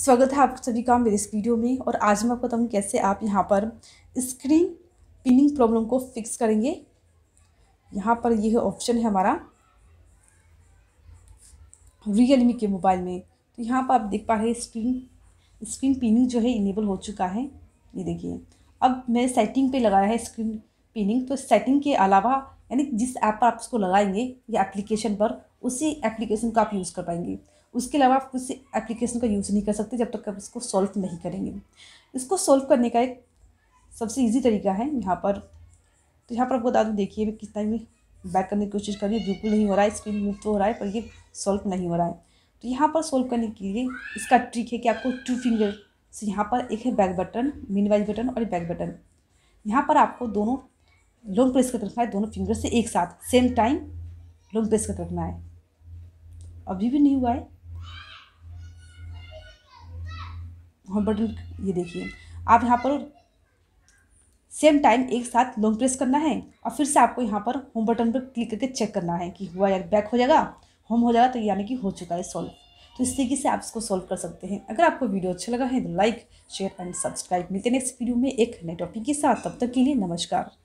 स्वागत है आप सभी का मेरे इस वीडियो में और आज मैं आपको बताऊँ कैसे आप यहाँ पर स्क्रीन पिनिंग प्रॉब्लम को फिक्स करेंगे यहाँ पर यह ऑप्शन है हमारा रियलमी के मोबाइल में तो यहाँ पर आप देख पा रहे हैं स्क्रीन स्क्रीन पिनिंग जो है इनेबल हो चुका है ये देखिए अब मैंने सेटिंग पे लगाया है स्क्रीन पिनिंग तो सेटिंग के अलावा यानी जिस ऐप पर आप इसको लगाएंगे या एप्लीकेशन पर उसी एप्लीकेशन का आप यूज़ कर पाएंगे उसके अलावा आप किसी एप्लीकेशन का यूज़ नहीं कर सकते जब तक आप इसको सॉल्व नहीं करेंगे इसको सॉल्व करने का एक सबसे ईजी तरीका है यहाँ पर तो यहाँ पर आपको बता दूँ देखिए मैं किस टाइम बैक करने की कोशिश कर रही हूँ बिल्कुल नहीं हो रहा है स्क्रीन मूव तो हो रहा है पर ये सॉल्व नहीं हो रहा है तो यहाँ पर सॉल्व करने के लिए इसका ट्रिक है कि आपको टू फिंगर से यहाँ पर एक है बैक बटन मिन वाइज बटन और बैक बटन यहाँ पर आपको दोनों लॉन्ग प्रेस करके रखना है दोनों फिंगर से एक साथ सेम टाइम लॉन्ग प्रेस करके रखना है अभी भी नहीं हुआ है होम बटन ये देखिए आप यहाँ पर सेम टाइम एक साथ लॉन्ग प्रेस करना है और फिर से आपको यहाँ पर होम बटन पर क्लिक करके चेक करना है कि हुआ या बैक हो जाएगा होम हो जाएगा तो यानी कि हो चुका है सॉल्व तो इस तरीके से आप इसको सॉल्व कर सकते हैं अगर आपको वीडियो अच्छा लगा है तो लाइक शेयर एंड सब्सक्राइब मिलते हैं नेक्स्ट वीडियो में एक नए टॉपिक के साथ तब तक के लिए नमस्कार